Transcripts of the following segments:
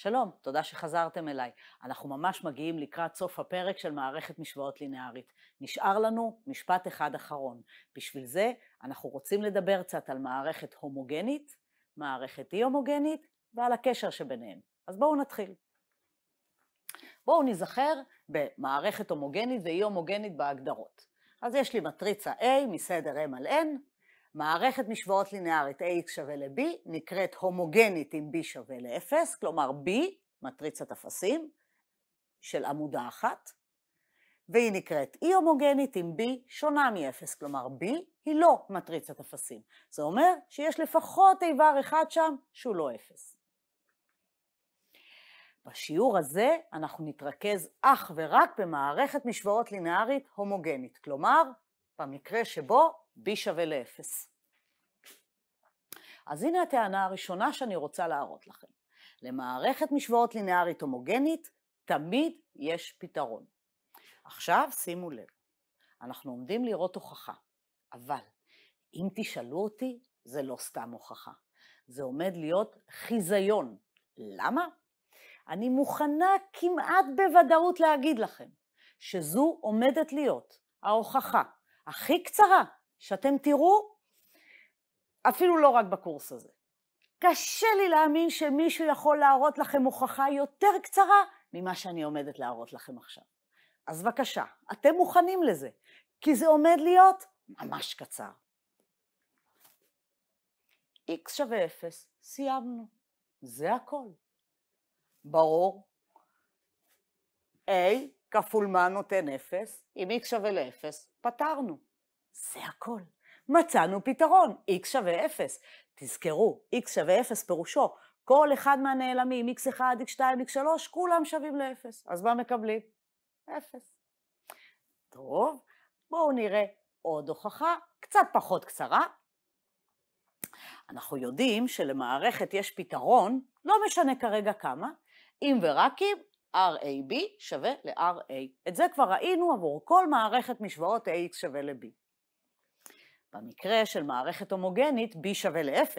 שלום, תודה שחזרתם אליי. אנחנו ממש מגיעים לקראת סוף הפרק של מערכת משוואות לינארית. נשאר לנו משפט אחד אחרון. בשביל זה אנחנו רוצים לדבר קצת על מערכת הומוגנית, מערכת אי-הומוגנית ועל הקשר שביניהם. אז בואו נתחיל. בואו נזכר במערכת הומוגנית ואי-הומוגנית בהגדרות. אז יש לי מטריצה A מסדר M על N, מערכת משוואות לינארית AX שווה ל-B נקראת הומוגנית אם B שווה ל-0, כלומר B, מטריצת אפסים של עמודה אחת, והיא נקראת אי e הומוגנית אם B שונה מ-0, כלומר B היא לא מטריצת אפסים. זה אומר שיש לפחות איבר אחד שם שהוא לא 0. בשיעור הזה אנחנו נתרכז אך ורק במערכת משוואות לינארית הומוגנית, כלומר, במקרה שבו b שווה ל-0. אז הנה הטענה הראשונה שאני רוצה להראות לכם. למערכת משוואות לינארית הומוגנית תמיד יש פתרון. עכשיו שימו לב, אנחנו עומדים לראות הוכחה, אבל אם תשאלו אותי, זה לא סתם הוכחה. זה עומד להיות חיזיון. למה? אני מוכנה כמעט בוודאות להגיד לכם שזו עומדת להיות ההוכחה הכי קצרה שאתם תראו, אפילו לא רק בקורס הזה. קשה לי להאמין שמישהו יכול להראות לכם הוכחה יותר קצרה ממה שאני עומדת להראות לכם עכשיו. אז בבקשה, אתם מוכנים לזה, כי זה עומד להיות ממש קצר. x שווה 0, סיימנו. זה הכל. ברור. a כפול מה נותן 0, אם x שווה ל-0, פתרנו. זה הכל. מצאנו פתרון, x שווה 0. תזכרו, x שווה 0 פירושו, כל אחד מהנעלמים, x1, x2, x3, כולם שווים ל-0. אז מה מקבלים? 0. טוב, בואו נראה עוד הוכחה, קצת פחות קצרה. אנחנו יודעים שלמערכת יש פתרון, לא משנה כרגע כמה, אם ורק אם RAB שווה ל-RA. את זה כבר ראינו עבור כל מערכת משוואות AX שווה ל-B. במקרה של מערכת הומוגנית B שווה ל-0.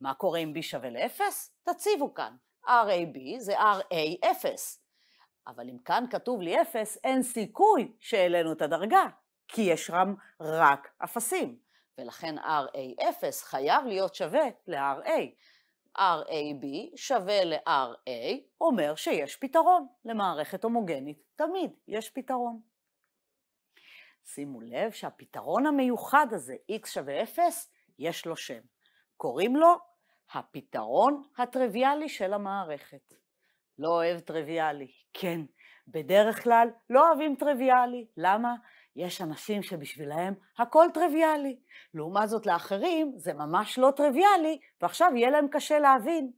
מה קורה אם B שווה ל-0? תציבו כאן, RAB זה RA0. אבל אם כאן כתוב לי 0, אין סיכוי שהעלינו את הדרגה, כי יש שם רק אפסים. ולכן RA0 חייב להיות שווה ל-RA. RAB שווה ל-RA אומר שיש פתרון. למערכת הומוגנית תמיד יש פתרון. שימו לב שהפתרון המיוחד הזה, x שווה 0, יש לו שם. קוראים לו הפתרון הטריוויאלי של המערכת. לא אוהב טריוויאלי. כן, בדרך כלל לא אוהבים טריוויאלי. למה? יש אנשים שבשבילהם הכל טריוויאלי. לעומת זאת לאחרים זה ממש לא טריוויאלי, ועכשיו יהיה להם קשה להבין.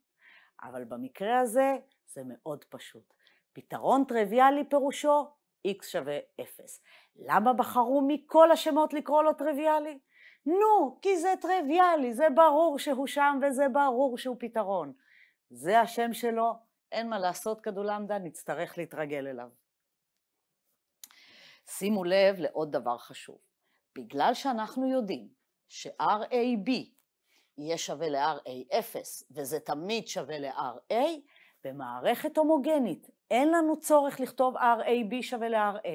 אבל במקרה הזה זה מאוד פשוט. פתרון טריוויאלי פירושו x שווה 0. למה בחרו מכל השמות לקרוא לו טריוויאלי? נו, כי זה טריוויאלי, זה ברור שהוא שם וזה ברור שהוא פתרון. זה השם שלו, אין מה לעשות כדולמדה, נצטרך להתרגל אליו. שימו לב לעוד דבר חשוב. בגלל שאנחנו יודעים ש-RAB יהיה שווה ל-RA0 וזה תמיד שווה ל-RA, במערכת הומוגנית אין לנו צורך לכתוב RAB שווה ל-RA,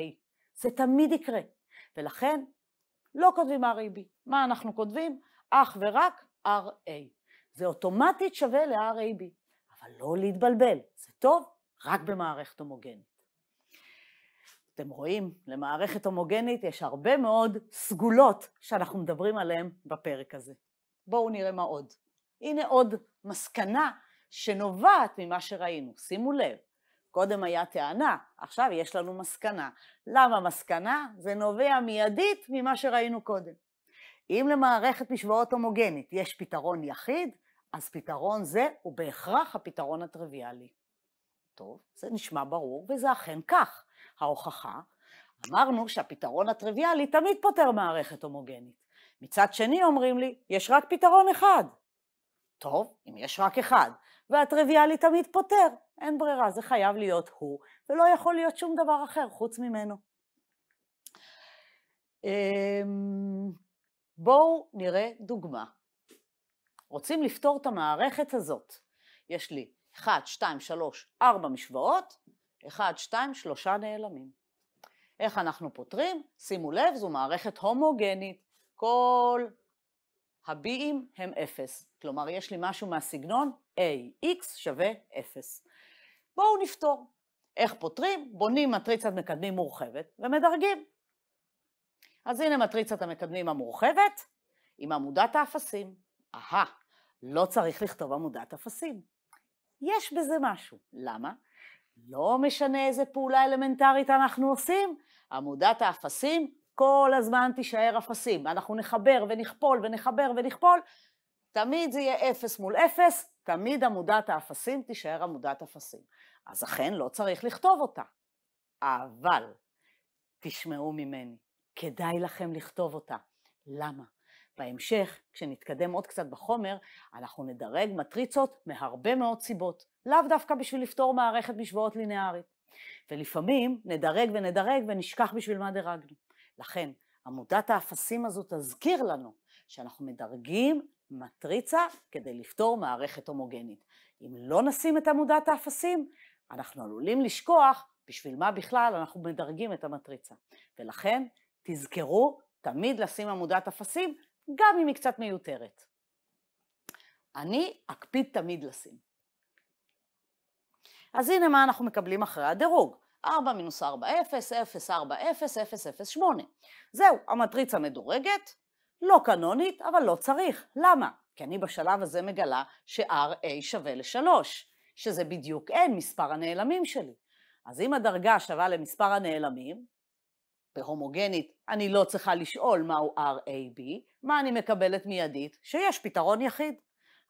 זה תמיד יקרה, ולכן לא כותבים RAB. מה אנחנו כותבים? אך ורק RA. זה אוטומטית שווה ל-RAB, אבל לא להתבלבל, זה טוב רק במערכת הומוגנית. אתם רואים, למערכת הומוגנית יש הרבה מאוד סגולות שאנחנו מדברים עליהן בפרק הזה. בואו נראה מה עוד. הנה עוד מסקנה שנובעת ממה שראינו. שימו לב, קודם היה טענה, עכשיו יש לנו מסקנה. למה מסקנה? זה נובע מיידית ממה שראינו קודם. אם למערכת משוואות הומוגנית יש פתרון יחיד, אז פתרון זה הוא בהכרח הפתרון הטריוויאלי. טוב, זה נשמע ברור, וזה אכן כך. ההוכחה, אמרנו שהפתרון הטריוויאלי תמיד פותר מערכת הומוגנית. מצד שני אומרים לי, יש רק פתרון אחד, טוב, אם יש רק אחד, והטריוויאלי תמיד פותר, אין ברירה, זה חייב להיות הוא, ולא יכול להיות שום דבר אחר חוץ ממנו. אמ, בואו נראה דוגמה. רוצים לפתור את המערכת הזאת. יש לי 1, 2, 3, 4 משוואות, 1, 2, 3 נעלמים. איך אנחנו פותרים? שימו לב, זו מערכת הומוגנית. כל הביים הם אפס. כלומר יש לי משהו מהסגנון A, x שווה אפס. בואו נפתור. איך פותרים? בונים מטריצת מקדמים מורחבת ומדרגים. אז הנה מטריצת המקדמים המורחבת עם עמודת האפסים. אהה, לא צריך לכתוב עמודת אפסים. יש בזה משהו. למה? לא משנה איזה פעולה אלמנטרית אנחנו עושים, עמודת האפסים כל הזמן תישאר אפסים, אנחנו נחבר ונכפול ונחבר ונכפול, תמיד זה יהיה אפס מול אפס, תמיד עמודת האפסים תישאר עמודת אפסים. אז אכן לא צריך לכתוב אותה, אבל תשמעו ממני, כדאי לכם לכתוב אותה. למה? בהמשך, כשנתקדם עוד קצת בחומר, אנחנו נדרג מטריצות מהרבה מאוד סיבות, לאו דווקא בשביל לפתור מערכת משוואות לינארית. ולפעמים נדרג ונדרג ונשכח בשביל מה דירגנו. לכן עמודת האפסים הזו תזכיר לנו שאנחנו מדרגים מטריצה כדי לפתור מערכת הומוגנית. אם לא נשים את עמודת האפסים, אנחנו עלולים לשכוח בשביל מה בכלל אנחנו מדרגים את המטריצה. ולכן תזכרו תמיד לשים עמודת אפסים, גם אם היא קצת מיותרת. אני אקפיד תמיד לשים. אז הנה מה אנחנו מקבלים אחרי הדירוג. 4 מינוס 4, 0, 0, 4, 0, 0, 0, 8. זהו, המטריצה מדורגת, לא קנונית, אבל לא צריך. למה? כי אני בשלב הזה מגלה ש-RA שווה ל-3, שזה בדיוק n, מספר הנעלמים שלי. אז אם הדרגה שווה למספר הנעלמים, בהומוגנית אני לא צריכה לשאול מהו RAB, מה אני מקבלת מיידית? שיש פתרון יחיד.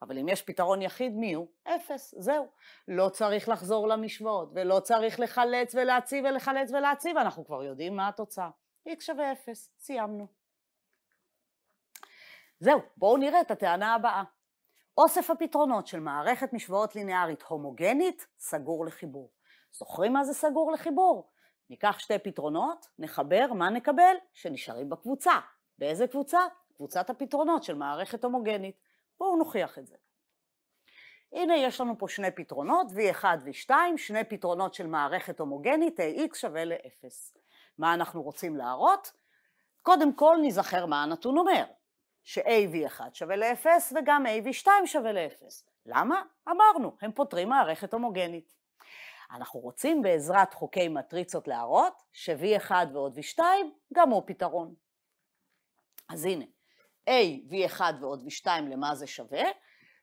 אבל אם יש פתרון יחיד, מי הוא? אפס, זהו. לא צריך לחזור למשוואות, ולא צריך לחלץ ולהציב ולחלץ ולהציב, אנחנו כבר יודעים מה התוצאה. x שווה אפס, סיימנו. זהו, בואו נראה את הטענה הבאה. אוסף הפתרונות של מערכת משוואות לינארית הומוגנית סגור לחיבור. זוכרים מה זה סגור לחיבור? ניקח שתי פתרונות, נחבר, מה נקבל? שנשארים בקבוצה. באיזה קבוצה? קבוצת הפתרונות של מערכת הומוגנית. בואו נוכיח את זה. הנה יש לנו פה שני פתרונות, V1 ו-2, שני פתרונות של מערכת הומוגנית, AX שווה ל-0. מה אנחנו רוצים להראות? קודם כל נזכר מה הנתון אומר, ש-AV1 שווה ל-0 וגם AV2 שווה ל-0. למה? אמרנו, הם פותרים מערכת הומוגנית. אנחנו רוצים בעזרת חוקי מטריצות להראות ש-V1 ועוד V2 גם הוא פתרון. אז הנה, A, V1 ועוד V2 למה זה שווה?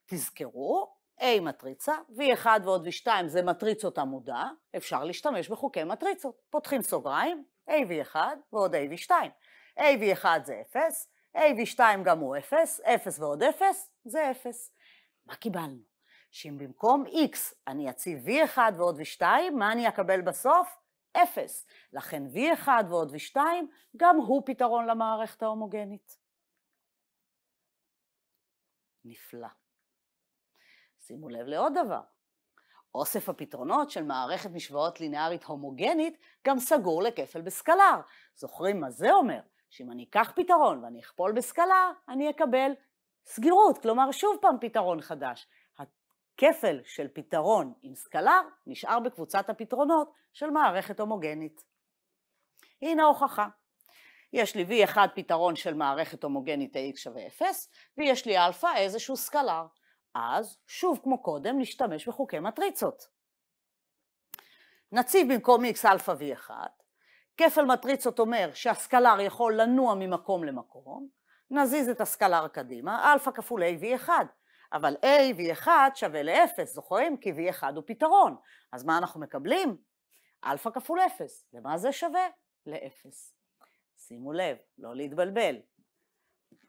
תזכרו, A מטריצה, V1 ועוד V2 זה מטריצות עמודה, אפשר להשתמש בחוקי מטריצות. פותחים סוגריים, A V1 ועוד A V2. A V1 זה 0, A V2 גם הוא 0, 0 ועוד 0 זה 0. מה קיבלנו? שאם במקום X אני אציב V1 ועוד V2, מה אני אקבל בסוף? 0. לכן V1 ועוד V2 גם הוא פתרון למערכת ההומוגנית. נפלא. שימו לב לעוד דבר, אוסף הפתרונות של מערכת משוואות לינארית הומוגנית גם סגור לכפל בסקלר. זוכרים מה זה אומר? שאם אני אקח פתרון ואני אכפול בסקלר, אני אקבל סגירות, כלומר שוב פעם פתרון חדש. הכפל של פתרון עם סקלר נשאר בקבוצת הפתרונות של מערכת הומוגנית. הנה ההוכחה. יש לי V1 פתרון של מערכת הומוגנית AX שווה 0, ויש לי אלפא איזשהו סקלר. אז, שוב כמו קודם, נשתמש בחוקי מטריצות. נציב במקום X אלפא V1, כפל מטריצות אומר שהסקלר יכול לנוע ממקום למקום, נזיז את הסקלר קדימה, אלפא כפול A V1, אבל A V1 שווה ל-0, זוכרים? כי V1 הוא פתרון. אז מה אנחנו מקבלים? אלפא כפול 0. למה זה שווה? ל-0. שימו לב, לא להתבלבל.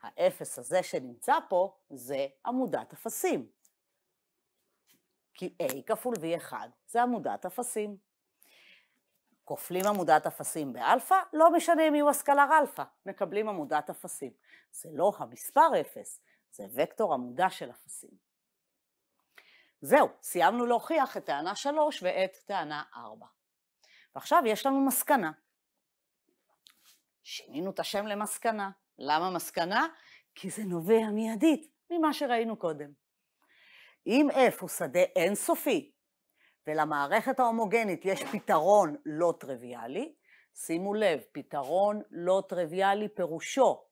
האפס הזה שנמצא פה זה עמודת אפסים. כי A כפול V1 זה עמודת אפסים. כופלים עמודת אפסים באלפא, לא משנה אם יהיו הסקלר אלפא, מקבלים עמודת אפסים. זה לא המספר אפס, זה וקטור עמודה של אפסים. זהו, סיימנו להוכיח את טענה 3 ואת טענה 4. ועכשיו יש לנו מסקנה. שינינו את השם למסקנה. למה מסקנה? כי זה נובע מיידית ממה שראינו קודם. אם F הוא שדה אינסופי, ולמערכת ההומוגנית יש פתרון לא טריוויאלי, שימו לב, פתרון לא טריוויאלי פירושו,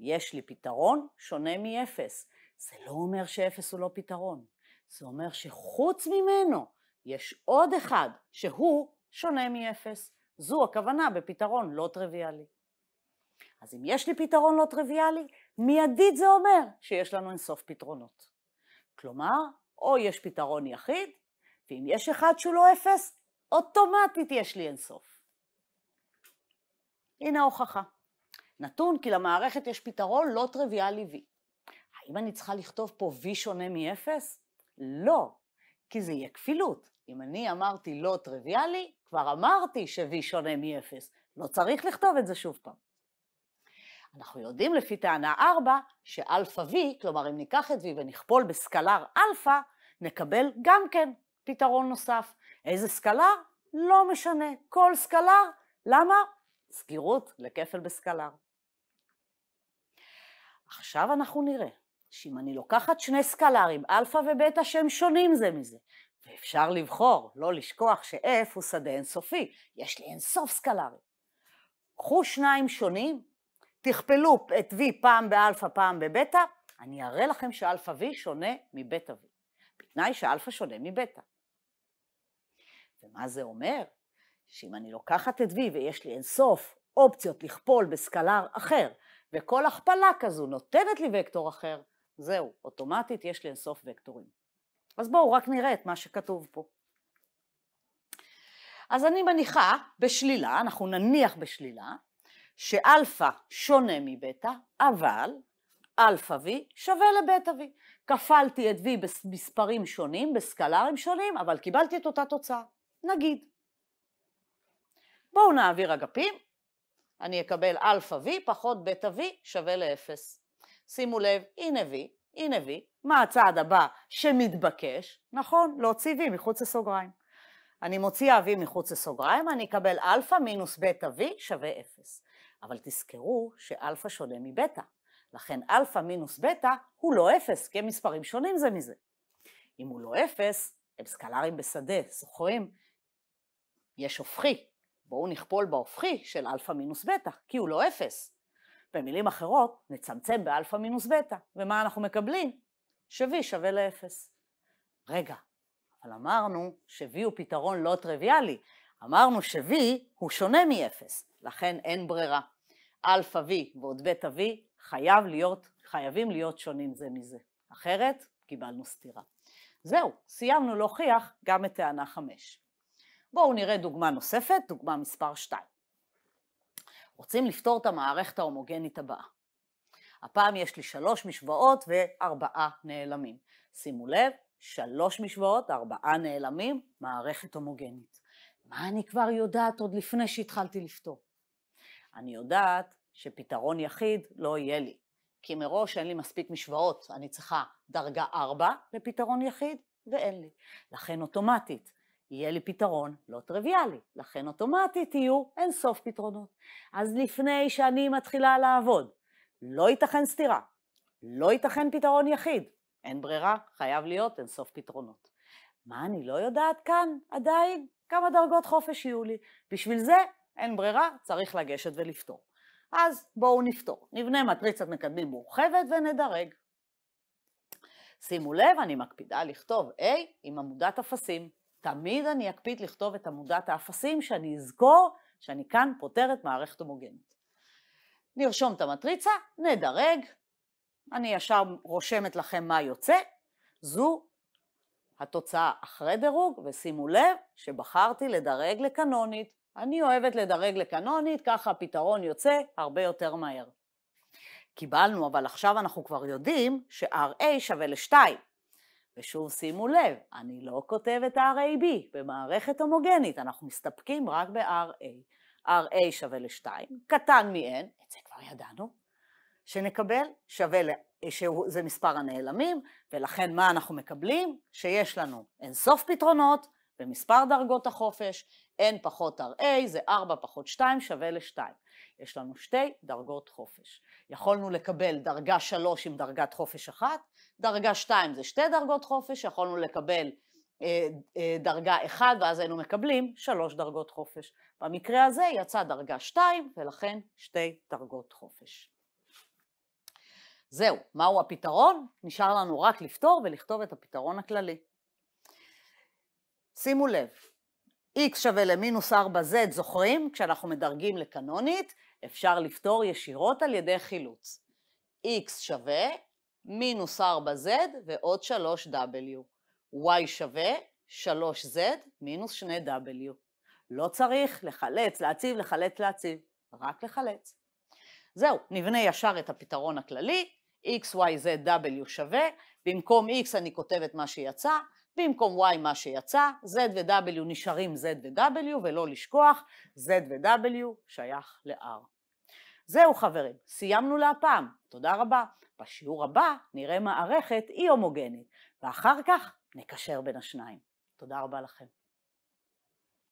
יש לי פתרון שונה מ-0. זה לא אומר ש-0 הוא לא פתרון, זה אומר שחוץ ממנו יש עוד אחד שהוא שונה מ-0. זו הכוונה בפתרון לא טריוויאלי. אז אם יש לי פתרון לא טריוויאלי, מיידית זה אומר שיש לנו אינסוף פתרונות. כלומר, או יש פתרון יחיד, ואם יש אחד שהוא לא אפס, אוטומטית יש לי אינסוף. הנה ההוכחה. נתון כי למערכת יש פתרון לא טריוויאלי V. האם אני צריכה לכתוב פה V שונה מ-0? לא, כי זה יהיה כפילות. אם אני אמרתי לא טריוויאלי, כבר אמרתי ש-V שונה מ-0. לא צריך לכתוב את זה שוב פעם. אנחנו יודעים לפי טענה 4 שאלפא V, כלומר אם ניקח את V ונכפול בסקלר אלפא, נקבל גם כן פתרון נוסף. איזה סקלר? לא משנה, כל סקלר. למה? סגירות לכפל בסקלר. עכשיו אנחנו נראה שאם אני לוקחת שני סקלרים, אלפא ובטא, שהם שונים זה מזה, ואפשר לבחור, לא לשכוח ש-F הוא שדה אינסופי, יש לי אינסוף סקלרי. קחו שניים שונים, תכפלו את V פעם באלפא פעם בבטא, אני אראה לכם שאלפא V שונה מבטא V, בתנאי שאלפא שונה מבטא. ומה זה אומר? שאם אני לוקחת את V ויש לי אינסוף אופציות לכפול בסקלר אחר, וכל הכפלה כזו נותנת לי וקטור אחר, זהו, אוטומטית יש לי אינסוף וקטורים. אז בואו רק נראה את מה שכתוב פה. אז אני מניחה בשלילה, אנחנו נניח בשלילה, שאלפא שונה מבטא, אבל אלפא V שווה לבטא V. כפלתי את V במספרים שונים, בסקלרים שונים, אבל קיבלתי את אותה תוצאה, נגיד. בואו נעביר אגפים, אני אקבל אלפא V פחות בטא V שווה לאפס. שימו לב, הנה V, הנה וי, מה הצעד הבא שמתבקש? נכון, להוציא וי מחוץ לסוגריים. אני מוציאה וי מחוץ לסוגריים, אני אקבל אלפא מינוס בטא וי שווה אפס. אבל תזכרו שאלפא שונה מבטא, לכן אלפא מינוס בטא הוא לא אפס, כי הם מספרים שונים זה מזה. אם הוא לא אפס, הם סקלרים בשדה, זוכרים? יש הופכי, בואו נכפול בהופכי של אלפא מינוס בטא, כי הוא לא אפס. במילים אחרות, נצמצם באלפא מינוס בטא, ומה אנחנו מקבלים? ש-v שווה לאפס. רגע, אבל אמרנו ש-v הוא פתרון לא טריוויאלי. אמרנו ש-v הוא שונה מ-0, לכן אין ברירה. אלפא v ועוד בטא v חייב להיות, חייבים להיות שונים זה מזה. אחרת, קיבלנו סתירה. זהו, סיימנו להוכיח גם את טענה 5. בואו נראה דוגמה נוספת, דוגמה מספר 2. רוצים לפתור את המערכת ההומוגנית הבאה. הפעם יש לי שלוש משוואות וארבעה נעלמים. שימו לב, שלוש משוואות, ארבעה נעלמים, מערכת הומוגנית. מה אני כבר יודעת עוד לפני שהתחלתי לפתור? אני יודעת שפתרון יחיד לא יהיה לי, כי מראש אין לי מספיק משוואות, אני צריכה דרגה ארבע לפתרון יחיד ואין לי. לכן אוטומטית יהיה לי פתרון לא טריוויאלי, לכן אוטומטית יהיו אין סוף פתרונות. אז לפני שאני מתחילה לעבוד, לא ייתכן סתירה, לא ייתכן פתרון יחיד, אין ברירה, חייב להיות אין סוף פתרונות. מה אני לא יודעת כאן עדיין? כמה דרגות חופש יהיו לי. בשביל זה אין ברירה, צריך לגשת ולפתור. אז בואו נפתור. נבנה מטריצת מקדמים מורחבת ונדרג. שימו לב, אני מקפידה לכתוב A עם עמודת אפסים. תמיד אני אקפיד לכתוב את עמודת האפסים, שאני אזכור שאני כאן פותרת מערכת הומוגנית. נרשום את המטריצה, נדרג, אני ישר רושמת לכם מה יוצא, זו התוצאה אחרי דירוג, ושימו לב שבחרתי לדרג לקנונית. אני אוהבת לדרג לקנונית, ככה הפתרון יוצא הרבה יותר מהר. קיבלנו, אבל עכשיו אנחנו כבר יודעים ש-RA שווה ל-2. ושוב שימו לב, אני לא כותבת RAB במערכת הומוגנית, אנחנו מסתפקים רק ב-RA. RA שווה ל-2, קטן מ-N, את זה כבר ידענו, שנקבל, שווה, ל... שזה מספר הנעלמים, ולכן מה אנחנו מקבלים? שיש לנו אינסוף פתרונות במספר דרגות החופש, N פחות RA זה 4 פחות 2 שווה ל-2. יש לנו שתי דרגות חופש. יכולנו לקבל דרגה שלוש עם דרגת חופש אחת, דרגה שתיים זה שתי דרגות חופש, יכולנו לקבל אה, אה, דרגה אחד ואז היינו מקבלים שלוש דרגות חופש. במקרה הזה יצא דרגה שתיים ולכן שתי דרגות חופש. זהו, מהו הפתרון? נשאר לנו רק לפתור ולכתוב את הפתרון הכללי. שימו לב, x שווה למינוס 4z, זוכרים? כשאנחנו מדרגים לקנונית, אפשר לפתור ישירות על ידי חילוץ. x שווה מינוס 4z ועוד 3w. y שווה 3z מינוס 2w. לא צריך לחלץ, להציב, לחלץ, להציב, רק לחלץ. זהו, נבנה ישר את הפתרון הכללי, x, y, z, w שווה, במקום x אני כותבת מה שיצא, במקום y מה שיצא, z ו-w נשארים z ו-w, ולא לשכוח, z ו-w שייך ל-r. זהו חברים, סיימנו להפעם, תודה רבה. בשיעור הבא נראה מערכת אי הומוגנית, ואחר כך נקשר בין השניים. תודה רבה לכם.